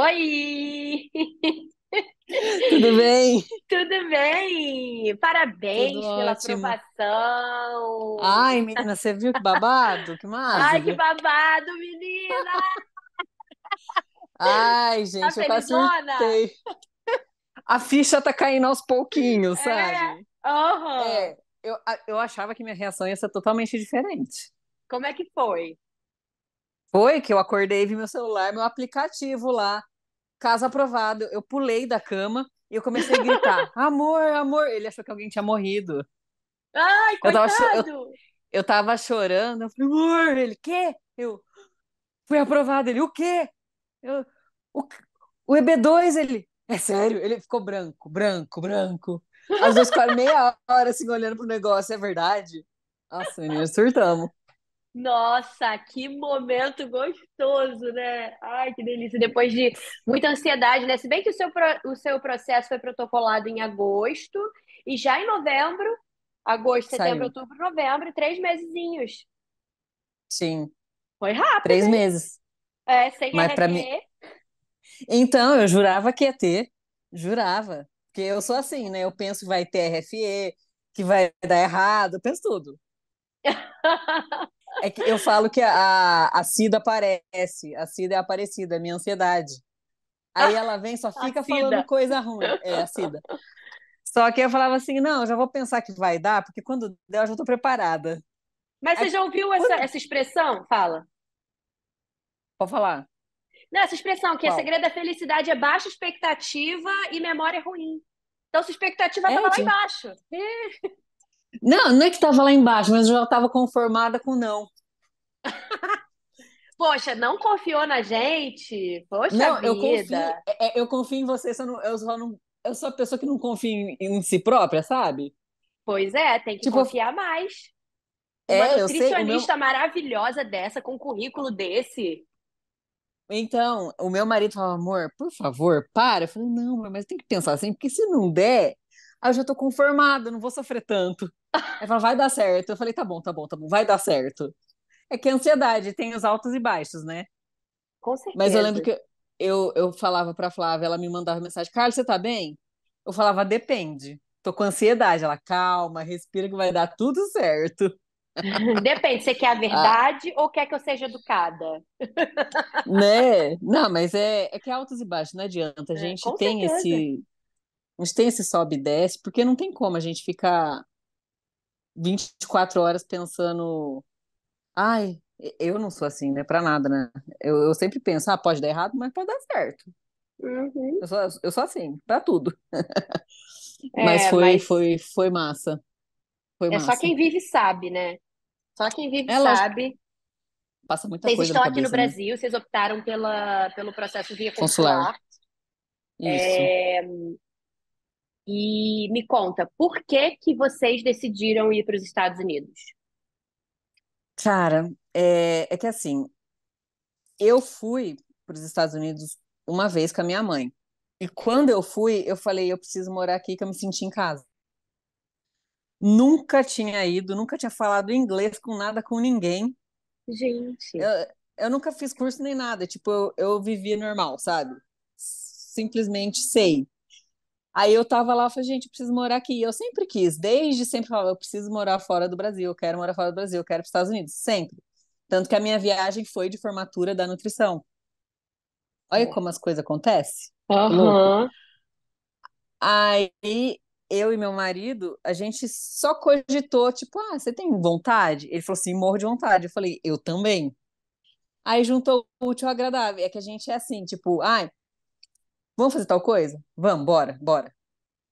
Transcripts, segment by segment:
Oi! Tudo bem? Tudo bem! Parabéns Tudo pela ótimo. aprovação! Ai, menina, você viu que babado? Que maravilha! Ai, que babado, menina! Ai, tá gente, tá eu quase A ficha tá caindo aos pouquinhos, é. sabe? Uhum. É, eu, eu achava que minha reação ia ser totalmente diferente. Como é que foi? Foi que eu acordei, vi meu celular, meu aplicativo lá, casa aprovado. Eu pulei da cama e eu comecei a gritar: amor, amor. Ele achou que alguém tinha morrido. Ai, eu coitado! Tava, eu, eu tava, chorando, eu falei, amor, ele, quê? Eu, fui aprovado, ele, o quê? Eu, o, o EB2, ele, é sério? Ele ficou branco, branco, branco. Às vezes, quase meia hora, assim, olhando pro negócio, é verdade? Nossa, menina, surtamos. Nossa, que momento gostoso, né? Ai, que delícia. Depois de muita ansiedade, né? Se bem que o seu, o seu processo foi protocolado em agosto e já em novembro, agosto, Saiu. setembro, outubro, novembro, três mesezinhos. Sim. Foi rápido. Três hein? meses. É, sem Mas para mim. Então, eu jurava que ia ter. Jurava. Porque eu sou assim, né? Eu penso que vai ter RFE, que vai dar errado, eu penso tudo. É que eu falo que a, a Cida aparece, a Cida é aparecida, é minha ansiedade. Aí ela vem só fica falando coisa ruim. É, a Cida. Só que eu falava assim, não, já vou pensar que vai dar, porque quando der eu já estou preparada. Mas você já ouviu essa, essa expressão? Fala. Pode falar. Não, essa expressão que é Qual? segredo da felicidade é baixa expectativa e memória ruim. Então, sua expectativa estava é, lá embaixo. Não, não é que estava lá embaixo, mas eu já estava conformada com não. Poxa, não confiou na gente? Poxa não, vida. Eu confio, é, é, eu confio em você, só não, eu, só não, eu sou a pessoa que não confia em, em si própria, sabe? Pois é, tem que tipo, confiar mais. É, Uma nutricionista meu... maravilhosa dessa, com um currículo desse. Então, o meu marido falou, amor, por favor, para. Eu falei, não, mas tem que pensar assim, porque se não der, Aí eu já tô conformada, não vou sofrer tanto. Ela falou, vai dar certo. Eu falei, tá bom, tá bom, tá bom, vai dar certo. É que a ansiedade tem os altos e baixos, né? Com certeza. Mas eu lembro que eu, eu falava pra Flávia, ela me mandava mensagem, Carlos, você tá bem? Eu falava, depende. Tô com ansiedade. Ela, calma, respira que vai dar tudo certo. Depende, você quer a verdade ah. ou quer que eu seja educada? Né? Não, mas é, é que é altos e baixos, não adianta. A é, gente é, tem certeza. esse gente tem esse sobe e desce, porque não tem como a gente ficar 24 horas pensando, ai, eu não sou assim, né? Pra nada, né? Eu, eu sempre penso, ah, pode dar errado, mas pode dar certo. Uhum. Eu, sou, eu sou assim, pra tudo. É, mas, foi, mas... foi, foi massa. Foi é massa. só quem vive sabe, né? Só quem vive é, sabe. Passa muita vocês coisa estão cabeça, aqui no né? Brasil, vocês optaram pela, pelo processo via consular. consular. Isso. É, e me conta, por que que vocês decidiram ir para os Estados Unidos? Cara, é, é que assim, eu fui para os Estados Unidos uma vez com a minha mãe. E quando eu fui, eu falei, eu preciso morar aqui que eu me senti em casa. Nunca tinha ido, nunca tinha falado inglês com nada com ninguém. Gente. Eu, eu nunca fiz curso nem nada, tipo, eu, eu vivia normal, sabe? Simplesmente sei. Aí eu tava lá, falei, gente, eu preciso morar aqui. Eu sempre quis, desde sempre falava, eu preciso morar fora do Brasil, eu quero morar fora do Brasil, eu quero para os Estados Unidos, sempre. Tanto que a minha viagem foi de formatura da nutrição. Olha é. como as coisas acontecem. Uhum. Aí eu e meu marido, a gente só cogitou, tipo, ah, você tem vontade? Ele falou assim, morro de vontade. Eu falei, eu também. Aí juntou o útil ao agradável. É que a gente é assim, tipo, ai, ah, Vamos fazer tal coisa? Vamos, bora, bora.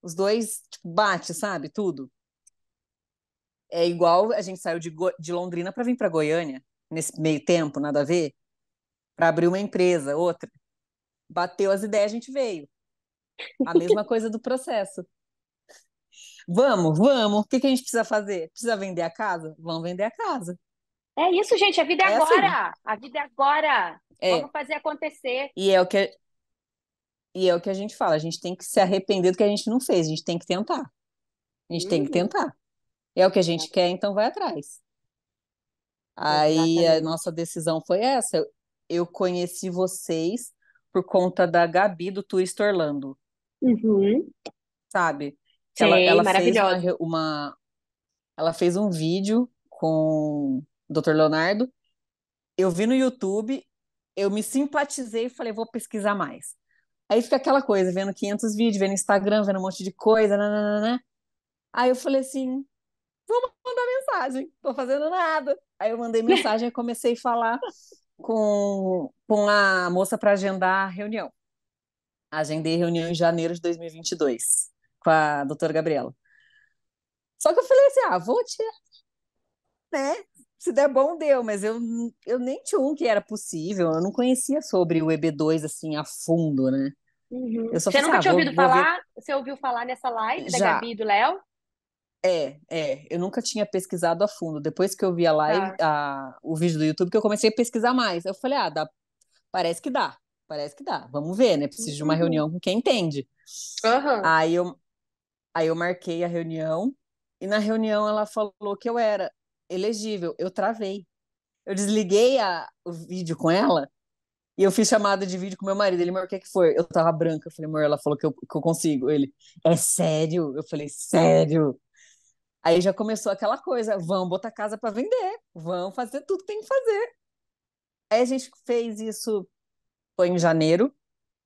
Os dois, tipo, bate, sabe? Tudo. É igual a gente saiu de, Go de Londrina para vir para Goiânia, nesse meio tempo, nada a ver, para abrir uma empresa, outra. Bateu as ideias, a gente veio. A mesma coisa do processo. Vamos, vamos. O que, que, a gente precisa fazer? Precisa vender a casa? Vamos vender a casa. É isso, gente. A vida é, é assim. agora. Assim. A vida é agora. É. Vamos fazer acontecer. E é o que e é o que a gente fala, a gente tem que se arrepender do que a gente não fez, a gente tem que tentar. A gente uhum. tem que uhum. tentar. É o que a gente quer, então vai atrás. Aí Exatamente. a nossa decisão foi essa. Eu conheci vocês por conta da Gabi do Turista Orlando. Uhum. Sabe? ela, ela fez uma, uma, ela fez um vídeo com o Dr. Leonardo. Eu vi no YouTube, eu me simpatizei e falei, vou pesquisar mais. Aí fica aquela coisa, vendo 500 vídeos, vendo Instagram, vendo um monte de coisa, né Aí eu falei assim, vamos mandar mensagem, tô fazendo nada. Aí eu mandei mensagem e comecei a falar com, com a moça para agendar a reunião. Agendei reunião em janeiro de 2022 com a doutora Gabriela. Só que eu falei assim, ah, vou te... Né? se der bom, deu, mas eu, eu nem tinha um que era possível, eu não conhecia sobre o EB2 assim a fundo, né? Uhum. Eu só Você pensava, nunca tinha ouvido vou, falar? Vou ver... Você ouviu falar nessa live da Gabi e do Léo? É, é, eu nunca tinha pesquisado a fundo. Depois que eu vi a tá. live, ah. a, o vídeo do YouTube, que eu comecei a pesquisar mais. Eu falei, ah, dá, parece que dá, parece que dá. Vamos ver, né? Preciso uhum. de uma uhum. reunião com quem entende. Uhum. Aí, eu, aí eu marquei a reunião, e na reunião ela falou que eu era elegível. Eu travei. Eu desliguei a, o vídeo com ela e eu fiz chamada de vídeo com meu marido. Ele, amor, o que, é que foi? Eu tava branca. Eu falei, amor, ela falou que eu, que eu consigo. Ele, é sério? Eu falei, sério? Aí já começou aquela coisa: vão botar casa para vender, vão fazer tudo que tem que fazer. Aí a gente fez isso, foi em janeiro,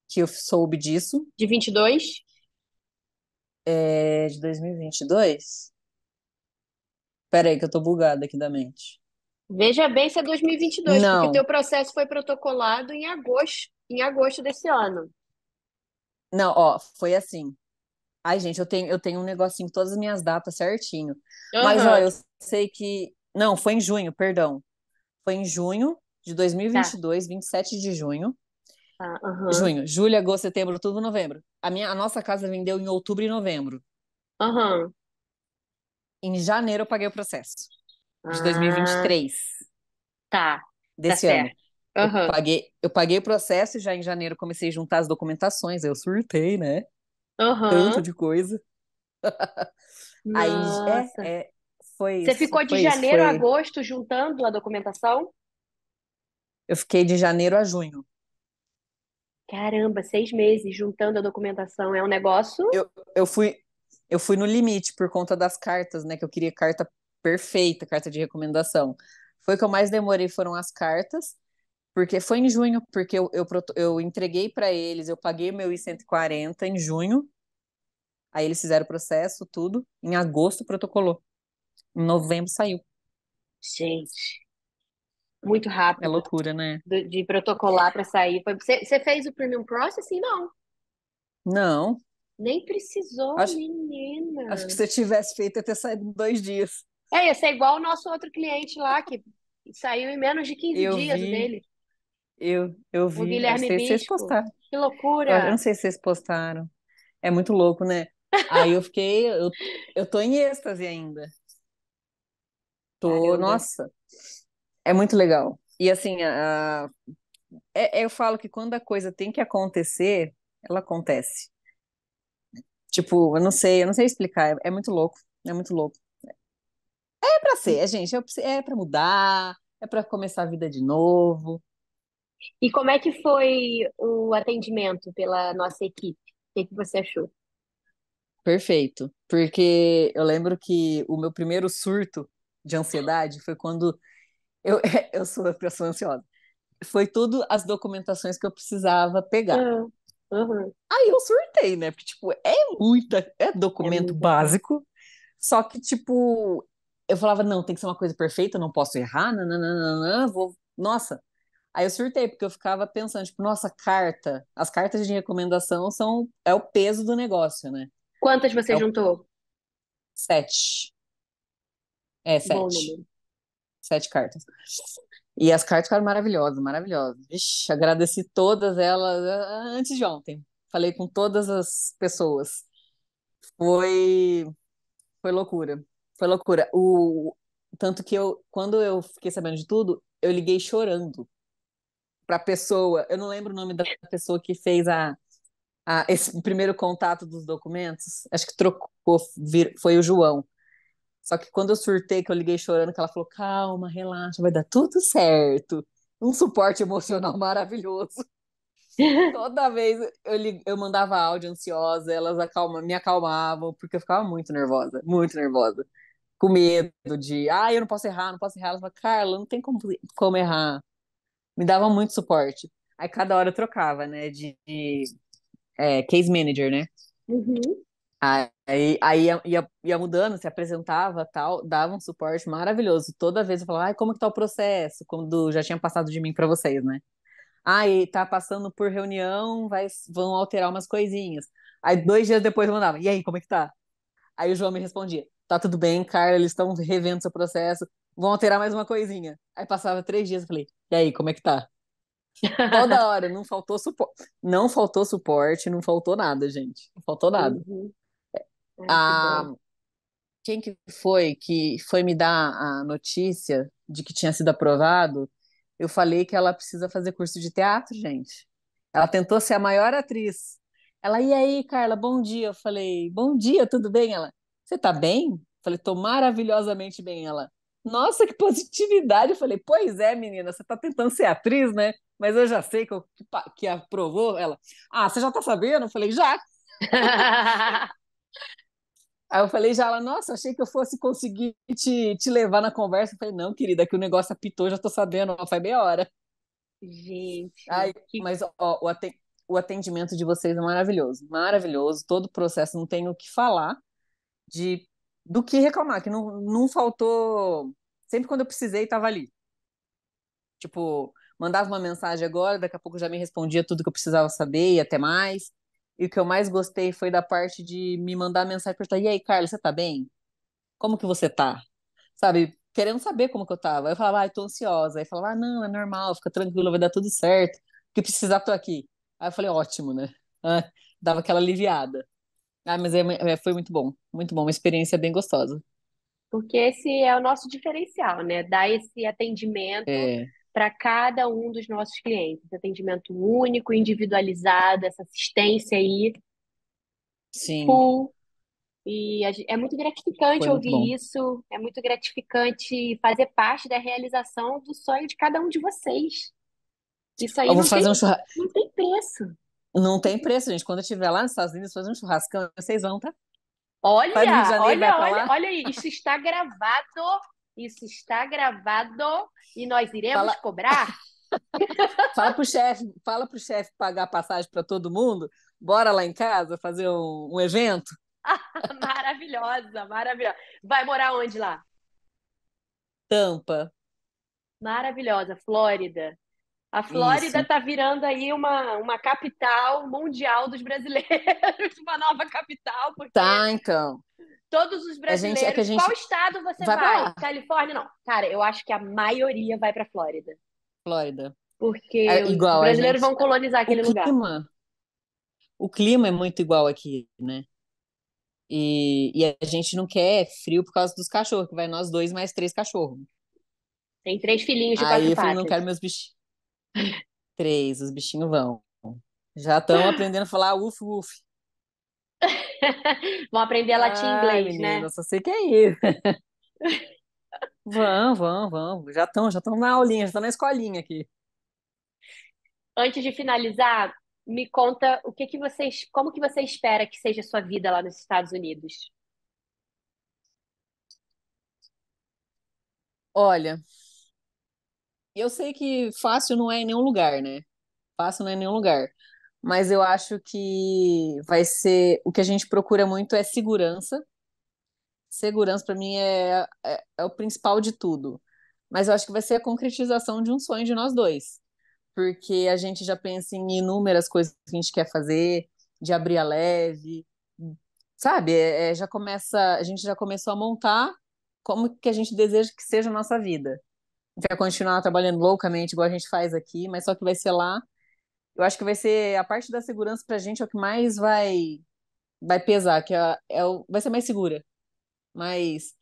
que eu soube disso. De 22? É, de 2022? Peraí aí que eu tô bugada aqui da mente. Veja bem se é 2022, Não. porque o teu processo foi protocolado em agosto, em agosto desse ano. Não, ó, foi assim. Ai, gente, eu tenho, eu tenho um negocinho, todas as minhas datas certinho. Uhum. Mas, ó, eu sei que. Não, foi em junho, perdão. Foi em junho de 2022, tá. 27 de junho. uhum. Junho, julho, agosto, setembro, outubro, novembro. A, minha, a nossa casa vendeu em outubro e novembro. Aham. Uhum. Em janeiro eu paguei o processo. De ah, 2023. Tá. tá. Desse tá ano. Uhum. Eu, paguei, eu paguei o processo e já em janeiro comecei a juntar as documentações. Eu surtei, né? Uhum. Tanto de coisa. Aí é, é, foi Você isso, ficou de janeiro isso, foi... a agosto juntando a documentação? Eu fiquei de janeiro a junho. Caramba, seis meses juntando a documentação é um negócio? Eu, eu fui eu fui no limite por conta das cartas, né? Que eu queria carta perfeita, carta de recomendação. Foi o que eu mais demorei foram as cartas, porque foi em junho, porque eu, eu, eu entreguei para eles, eu paguei meu I-140 em junho, aí eles fizeram o processo, tudo, em agosto protocolou, em novembro saiu. Gente, muito rápido. É loucura, né? De, de protocolar para sair. Você fez o Premium Processing? Não. Não, nem precisou, acho, menina. Acho que se você tivesse feito, ia ter saído em dois dias. É, ia ser igual o nosso outro cliente lá, que saiu em menos de 15 eu dias vi, dele. Eu, eu vi. O Guilherme não sei Bispo. se vocês postaram. Que loucura. Eu não sei se vocês postaram. É muito louco, né? Aí eu fiquei. Eu, eu tô em êxtase ainda. Tô, Caramba. nossa. É muito legal. E assim, a, a é, eu falo que quando a coisa tem que acontecer, ela acontece. Tipo, eu não sei, eu não sei explicar. É, é muito louco, é muito louco. É para ser, é, gente, é para mudar, é para começar a vida de novo. E como é que foi o atendimento pela nossa equipe? O que, que você achou? Perfeito, porque eu lembro que o meu primeiro surto de ansiedade foi quando eu, eu sou uma pessoa ansiosa. Foi tudo as documentações que eu precisava pegar. Uhum. Uhum. Aí eu surtei, né? Porque, tipo, é muita. É documento é básico. Só que, tipo, eu falava, não, tem que ser uma coisa perfeita, não posso errar, nananana, vou. Nossa. Aí eu surtei, porque eu ficava pensando, tipo, nossa, carta. As cartas de recomendação são. É o peso do negócio, né? Quantas você é juntou? O... Sete. É, sete. Sete cartas. E as cartas ficaram maravilhosas, maravilhosas. Vixe, agradeci todas elas ah, antes de ontem. Falei com todas as pessoas. Foi foi loucura. Foi loucura. O tanto que eu quando eu fiquei sabendo de tudo, eu liguei chorando para pessoa. Eu não lembro o nome da pessoa que fez a, a esse primeiro contato dos documentos. Acho que trocou, vir, foi o João. Só que quando eu surtei, que eu liguei chorando, que ela falou: calma, relaxa, vai dar tudo certo. Um suporte emocional maravilhoso. Toda vez eu, lig... eu mandava áudio ansiosa, elas acalma... me acalmavam, porque eu ficava muito nervosa, muito nervosa. Com medo de, ah, eu não posso errar, não posso errar. Ela falava, Carla, não tem como, como errar. Me dava muito suporte. Aí cada hora eu trocava, né, de, de é, case manager, né? Uhum. Aí, aí ia, ia, ia, mudando, se apresentava tal, dava um suporte maravilhoso. Toda vez eu falava, ai como que tá o processo? Quando já tinha passado de mim para vocês, né? Aí está tá passando por reunião, vai, vão alterar umas coisinhas. Aí dois dias depois eu mandava, e aí, como é que tá? Aí o João me respondia, tá tudo bem, Carla, eles estão revendo seu processo, vão alterar mais uma coisinha. Aí passava três dias, eu falei, e aí, como é que tá? Toda hora, não faltou suporte. Não faltou suporte, não faltou nada, gente. Não faltou nada. Uhum. É, ah, quem que foi que foi me dar a notícia de que tinha sido aprovado? Eu falei que ela precisa fazer curso de teatro, gente. Ela tentou ser a maior atriz. Ela, e aí, Carla, bom dia. Eu falei, bom dia, tudo bem? Ela, você tá bem? Eu falei, tô maravilhosamente bem. Ela, nossa, que positividade. Eu falei, pois é, menina, você tá tentando ser atriz, né? Mas eu já sei que, eu, que, que aprovou. Ela, ah, você já tá sabendo? Eu falei, já. Aí eu falei já ela, nossa, achei que eu fosse conseguir te, te levar na conversa. Eu falei, não, querida, que o negócio apitou, já tô sabendo, ó, faz meia hora. Gente. Ai, que... Mas ó, o atendimento de vocês é maravilhoso, maravilhoso. Todo o processo, não tenho o que falar de do que reclamar, que não, não faltou. Sempre quando eu precisei, tava ali. Tipo, mandava uma mensagem agora, daqui a pouco já me respondia tudo que eu precisava saber e até mais. E o que eu mais gostei foi da parte de me mandar mensagem perguntar: e aí, Carla, você tá bem? Como que você tá? Sabe, querendo saber como que eu tava. Eu falava, ah, tô ansiosa. Aí falava, ah, não, é normal, fica tranquila, vai dar tudo certo. O que precisar, tô aqui. Aí eu falei, ótimo, né? Ah, dava aquela aliviada. Ah, mas é, é, foi muito bom, muito bom, uma experiência bem gostosa. Porque esse é o nosso diferencial, né? Dar esse atendimento é para cada um dos nossos clientes. Atendimento único, individualizado, essa assistência aí. Sim. Full. E é muito gratificante muito ouvir bom. isso, é muito gratificante fazer parte da realização do sonho de cada um de vocês. Isso aí Eu vou não fazer tem, um não tem preço. Não tem preço, gente. Quando eu estiver lá nos Estados Unidos fazer um churrascão, vocês vão, tá? Olha, olha, olha, olha, isso está gravado isso está gravado e nós iremos fala... cobrar. fala pro chefe, fala pro chefe pagar passagem para todo mundo. Bora lá em casa fazer um, um evento. maravilhosa, maravilhosa. Vai morar onde lá? Tampa. Maravilhosa, Flórida. A Flórida está virando aí uma, uma capital mundial dos brasileiros, uma nova capital. Porque tá, então. Todos os brasileiros. Gente, é gente... Qual estado você vai? vai? Califórnia, não. Cara, eu acho que a maioria vai para Flórida. Flórida. Porque é os brasileiros gente... vão colonizar aquele o clima, lugar. O clima é muito igual aqui, né? E, e a gente não quer frio por causa dos cachorros, que vai nós dois mais três cachorros. Tem três filhinhos de Aí eu falei, não quero meus bichinhos Três, os bichinhos vão. Já estão aprendendo a falar uf, uf. vão aprender latim e inglês, né? menina, né? Eu só sei que é isso. vão, vão, vão. Já estão, já estão na aulinha, já estão na escolinha aqui. Antes de finalizar, me conta o que que vocês, como que você espera que seja a sua vida lá nos Estados Unidos? Olha, eu sei que fácil não é em nenhum lugar, né? Fácil não é em nenhum lugar. Mas eu acho que vai ser. O que a gente procura muito é segurança. Segurança, para mim, é, é, é o principal de tudo. Mas eu acho que vai ser a concretização de um sonho de nós dois. Porque a gente já pensa em inúmeras coisas que a gente quer fazer, de abrir a leve, sabe? É, é já começa, a gente já começou a montar como que a gente deseja que seja a nossa vida vai continuar trabalhando loucamente, igual a gente faz aqui, mas só que vai ser lá. Eu acho que vai ser a parte da segurança para a gente é o que mais vai vai pesar, que é, é o, vai ser mais segura. Mas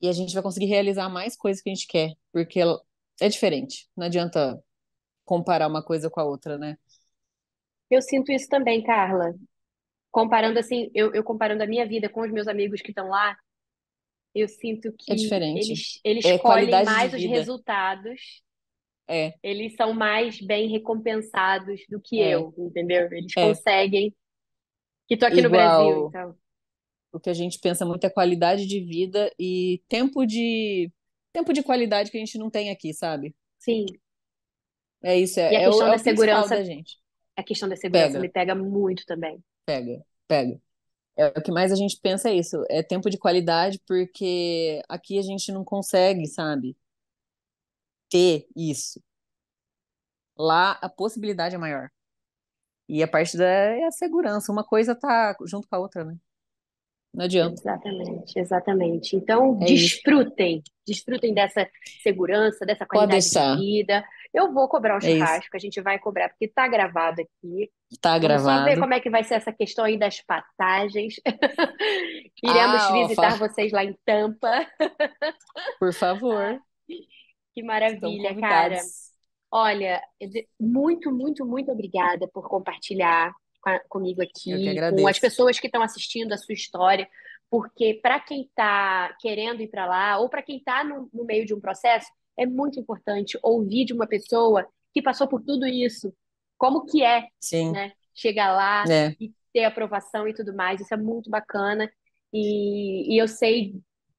e a gente vai conseguir realizar mais coisas que a gente quer, porque é diferente. Não adianta comparar uma coisa com a outra, né? Eu sinto isso também, Carla. Comparando assim, eu, eu comparando a minha vida com os meus amigos que estão lá, eu sinto que é diferente. eles, eles é, escolhem mais os resultados. É. Eles são mais bem recompensados do que é. eu, entendeu? Eles é. conseguem. Que tô aqui Igual... no Brasil, então. O que a gente pensa muito é qualidade de vida e tempo de tempo de qualidade que a gente não tem aqui, sabe? Sim. É isso, é, e a é questão é o, da segurança da gente. A questão da segurança pega. me pega muito também. Pega, pega. É, o que mais a gente pensa é isso, é tempo de qualidade, porque aqui a gente não consegue, sabe, ter isso. Lá a possibilidade é maior. E a parte da é a segurança, uma coisa tá junto com a outra, né? Não adianta. Exatamente, exatamente. Então, é desfrutem, isso. desfrutem dessa segurança, dessa qualidade de vida. Eu vou cobrar um é churrasco, é a gente vai cobrar, porque está gravado aqui. Está gravado. Vamos ver como é que vai ser essa questão aí das passagens. Iremos ah, visitar ó, vocês lá em Tampa. Por favor. Que maravilha, cara. Olha, muito, muito, muito obrigada por compartilhar comigo aqui, com as pessoas que estão assistindo a sua história, porque para quem está querendo ir para lá, ou para quem está no, no meio de um processo, é muito importante ouvir de uma pessoa que passou por tudo isso, como que é, Sim. né? Chegar lá é. e ter aprovação e tudo mais, isso é muito bacana. E, e eu sei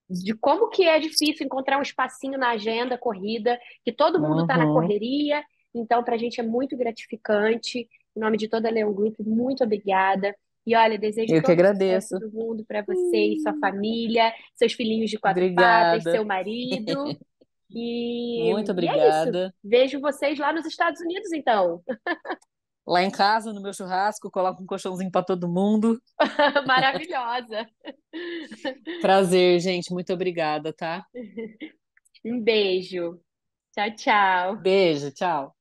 de como que é difícil encontrar um espacinho na agenda corrida, que todo mundo está uhum. na correria, então para a gente é muito gratificante. Em nome de toda a Leão Group, muito obrigada. E olha, desejo eu todo o todo mundo para você e sua família, seus filhinhos de quatro Obrigada. patas, seu marido. E, Muito obrigada. E é Vejo vocês lá nos Estados Unidos, então. Lá em casa, no meu churrasco, coloco um colchãozinho para todo mundo. Maravilhosa. Prazer, gente. Muito obrigada, tá? Um beijo. Tchau, tchau. Beijo, tchau.